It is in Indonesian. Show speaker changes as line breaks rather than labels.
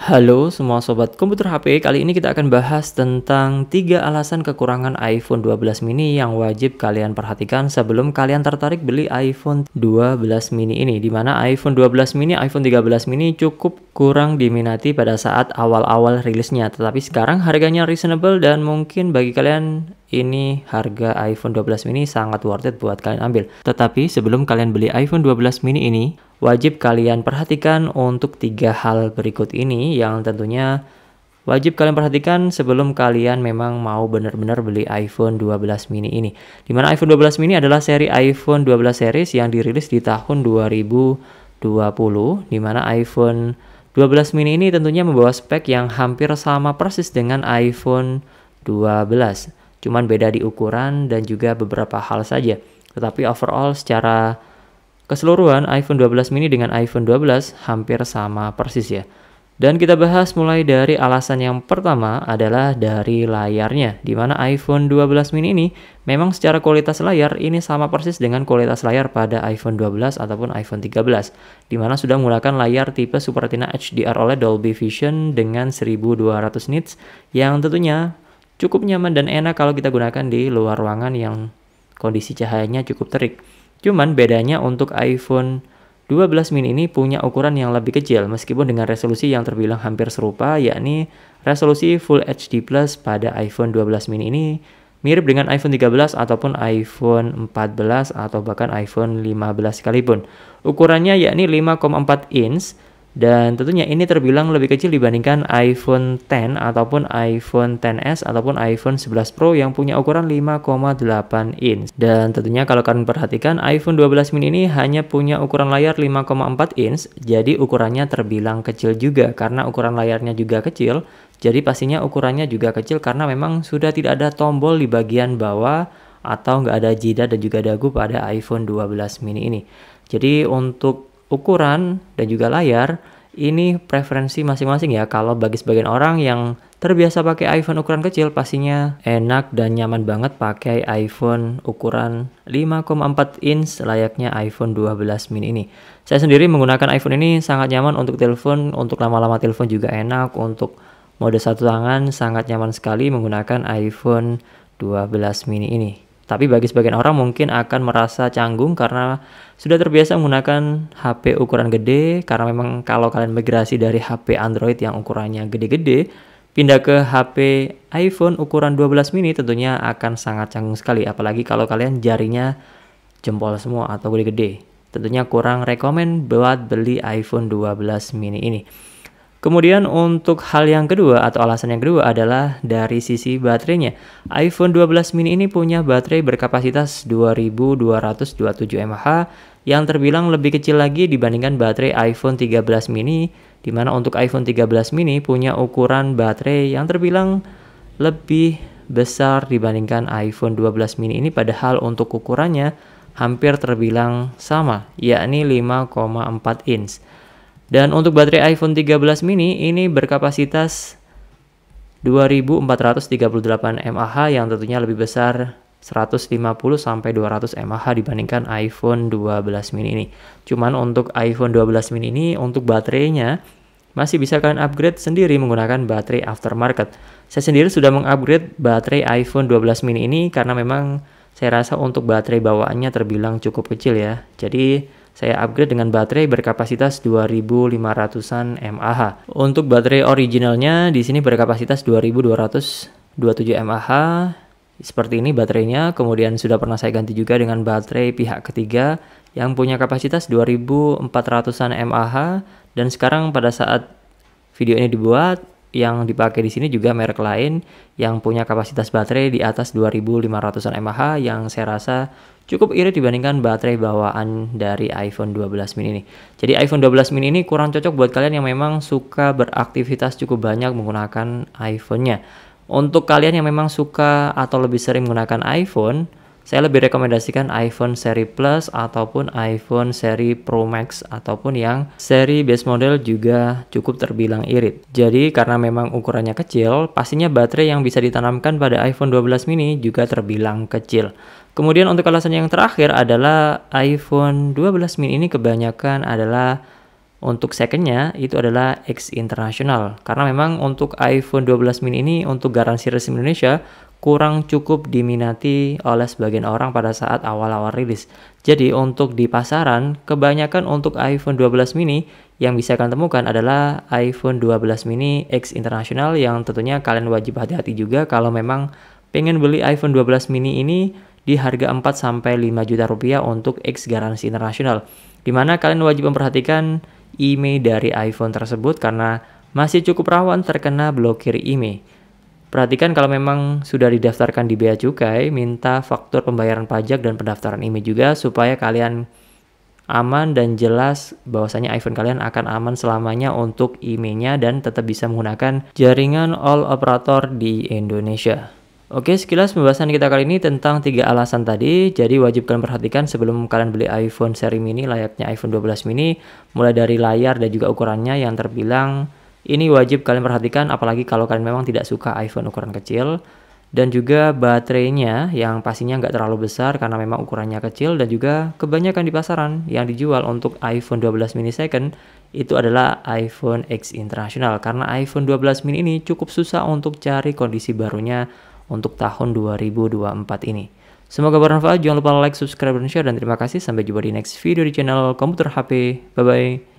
Halo semua sobat komputer HP, kali ini kita akan bahas tentang tiga alasan kekurangan iPhone 12 mini yang wajib kalian perhatikan sebelum kalian tertarik beli iPhone 12 mini ini. Dimana iPhone 12 mini, iPhone 13 mini cukup kurang diminati pada saat awal-awal rilisnya, tetapi sekarang harganya reasonable dan mungkin bagi kalian ini harga iPhone 12 mini sangat worth it buat kalian ambil. Tetapi sebelum kalian beli iPhone 12 mini ini, wajib kalian perhatikan untuk tiga hal berikut ini yang tentunya wajib kalian perhatikan sebelum kalian memang mau benar-benar beli iPhone 12 mini ini. Dimana iPhone 12 mini adalah seri iPhone 12 series yang dirilis di tahun 2020, dimana iPhone 12 mini ini tentunya membawa spek yang hampir sama persis dengan iPhone 12 cuman beda di ukuran dan juga beberapa hal saja. Tetapi overall secara keseluruhan iPhone 12 mini dengan iPhone 12 hampir sama persis ya. Dan kita bahas mulai dari alasan yang pertama adalah dari layarnya, di mana iPhone 12 mini ini memang secara kualitas layar ini sama persis dengan kualitas layar pada iPhone 12 ataupun iPhone 13, di mana sudah menggunakan layar tipe Super Retina HDR oleh Dolby Vision dengan 1200 nits yang tentunya Cukup nyaman dan enak kalau kita gunakan di luar ruangan yang kondisi cahayanya cukup terik. Cuman bedanya untuk iPhone 12 mini ini punya ukuran yang lebih kecil meskipun dengan resolusi yang terbilang hampir serupa yakni resolusi Full HD Plus pada iPhone 12 mini ini mirip dengan iPhone 13 ataupun iPhone 14 atau bahkan iPhone 15 sekalipun. Ukurannya yakni 5,4 inch dan tentunya ini terbilang lebih kecil dibandingkan iPhone 10 ataupun iPhone 10s ataupun iPhone 11 Pro yang punya ukuran 5,8 inch dan tentunya kalau kalian perhatikan iPhone 12 mini ini hanya punya ukuran layar 5,4 inch jadi ukurannya terbilang kecil juga karena ukuran layarnya juga kecil jadi pastinya ukurannya juga kecil karena memang sudah tidak ada tombol di bagian bawah atau nggak ada jidat dan juga dagu pada iPhone 12 mini ini jadi untuk ukuran dan juga layar ini preferensi masing-masing ya. Kalau bagi sebagian orang yang terbiasa pakai iPhone ukuran kecil pastinya enak dan nyaman banget pakai iPhone ukuran 5,4 inch layaknya iPhone 12 mini ini. Saya sendiri menggunakan iPhone ini sangat nyaman untuk telepon, untuk lama-lama telepon juga enak, untuk mode satu tangan sangat nyaman sekali menggunakan iPhone 12 mini ini. Tapi bagi sebagian orang mungkin akan merasa canggung karena sudah terbiasa menggunakan HP ukuran gede karena memang kalau kalian migrasi dari HP Android yang ukurannya gede-gede pindah ke HP iPhone ukuran 12 mini tentunya akan sangat canggung sekali apalagi kalau kalian jarinya jempol semua atau gede-gede. Tentunya kurang rekomen buat beli iPhone 12 mini ini. Kemudian untuk hal yang kedua atau alasan yang kedua adalah dari sisi baterainya. iPhone 12 mini ini punya baterai berkapasitas 2227 mAh yang terbilang lebih kecil lagi dibandingkan baterai iPhone 13 mini di mana untuk iPhone 13 mini punya ukuran baterai yang terbilang lebih besar dibandingkan iPhone 12 mini ini padahal untuk ukurannya hampir terbilang sama yakni 5,4 inch. Dan untuk baterai iPhone 13 mini ini berkapasitas 2438 mAh yang tentunya lebih besar 150 sampai 200 mAh dibandingkan iPhone 12 mini ini. Cuman untuk iPhone 12 mini ini untuk baterainya masih bisa kalian upgrade sendiri menggunakan baterai aftermarket. Saya sendiri sudah mengupgrade baterai iPhone 12 mini ini karena memang saya rasa untuk baterai bawaannya terbilang cukup kecil ya. Jadi saya upgrade dengan baterai berkapasitas 2500-an mAh. Untuk baterai originalnya di sini berkapasitas 2227 mAh. Seperti ini baterainya, kemudian sudah pernah saya ganti juga dengan baterai pihak ketiga yang punya kapasitas 2400-an mAh dan sekarang pada saat video ini dibuat yang dipakai di sini juga merek lain yang punya kapasitas baterai di atas 2500-an mAh yang saya rasa cukup irit dibandingkan baterai bawaan dari iPhone 12 mini ini. Jadi iPhone 12 mini ini kurang cocok buat kalian yang memang suka beraktivitas cukup banyak menggunakan iPhone-nya. Untuk kalian yang memang suka atau lebih sering menggunakan iPhone, saya lebih rekomendasikan iPhone seri Plus ataupun iPhone seri Pro Max ataupun yang seri base model juga cukup terbilang irit. Jadi karena memang ukurannya kecil, pastinya baterai yang bisa ditanamkan pada iPhone 12 mini juga terbilang kecil. Kemudian untuk alasan yang terakhir adalah iPhone 12 mini ini kebanyakan adalah untuk secondnya itu adalah X International karena memang untuk iPhone 12 mini ini untuk garansi resmi Indonesia kurang cukup diminati oleh sebagian orang pada saat awal-awal rilis. Jadi untuk di pasaran kebanyakan untuk iPhone 12 mini yang bisa kalian temukan adalah iPhone 12 mini X International yang tentunya kalian wajib hati-hati juga kalau memang pengen beli iPhone 12 mini ini di harga 4 sampai 5 juta rupiah untuk X garansi internasional. Dimana kalian wajib memperhatikan IMEI e dari iPhone tersebut karena masih cukup rawan terkena blokir IMEI. E. Perhatikan kalau memang sudah didaftarkan di Bea Cukai, minta faktur pembayaran pajak dan pendaftaran IMEI e juga supaya kalian aman dan jelas bahwasanya iPhone kalian akan aman selamanya untuk IMEI-nya dan tetap bisa menggunakan jaringan all operator di Indonesia. Oke, sekilas pembahasan kita kali ini tentang tiga alasan tadi. Jadi wajib kalian perhatikan sebelum kalian beli iPhone seri mini layaknya iPhone 12 mini, mulai dari layar dan juga ukurannya yang terbilang ini wajib kalian perhatikan apalagi kalau kalian memang tidak suka iPhone ukuran kecil dan juga baterainya yang pastinya nggak terlalu besar karena memang ukurannya kecil dan juga kebanyakan di pasaran yang dijual untuk iPhone 12 mini second itu adalah iPhone X International karena iPhone 12 mini ini cukup susah untuk cari kondisi barunya untuk tahun 2024 ini. Semoga bermanfaat, jangan lupa like, subscribe, dan share, dan terima kasih. Sampai jumpa di next video di channel Komputer HP. Bye-bye.